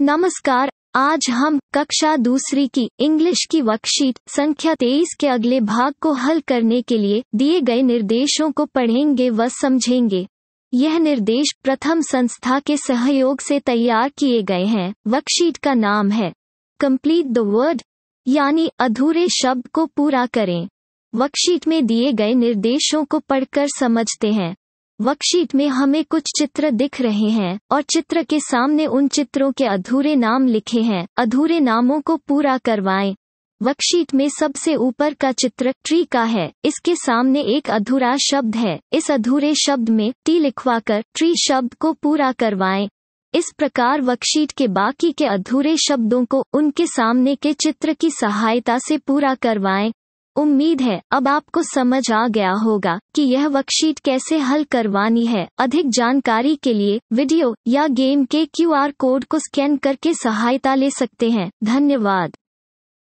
नमस्कार आज हम कक्षा दूसरी की इंग्लिश की वर्कशीट संख्या तेईस के अगले भाग को हल करने के लिए दिए गए निर्देशों को पढ़ेंगे व समझेंगे यह निर्देश प्रथम संस्था के सहयोग से तैयार किए गए हैं वर्कशीट का नाम है कंप्लीट द वर्ड यानी अधूरे शब्द को पूरा करें वर्कशीट में दिए गए निर्देशों को पढ़कर समझते हैं वर्कशीट में हमें कुछ चित्र दिख रहे हैं और चित्र के सामने उन चित्रों के अधूरे नाम लिखे हैं अधूरे नामों को पूरा करवाएं वर्कशीट में सबसे ऊपर का चित्र ट्री का है इसके सामने एक अधूरा शब्द है इस अधूरे शब्द में टी लिखवाकर ट्री शब्द को पूरा करवाएं इस प्रकार वर्कशीट के बाकी के अधूरे शब्दों को उनके सामने के चित्र की सहायता से पूरा करवाएं उम्मीद है अब आपको समझ आ गया होगा कि यह वर्कशीट कैसे हल करवानी है अधिक जानकारी के लिए वीडियो या गेम के क्यूआर कोड को स्कैन करके सहायता ले सकते हैं धन्यवाद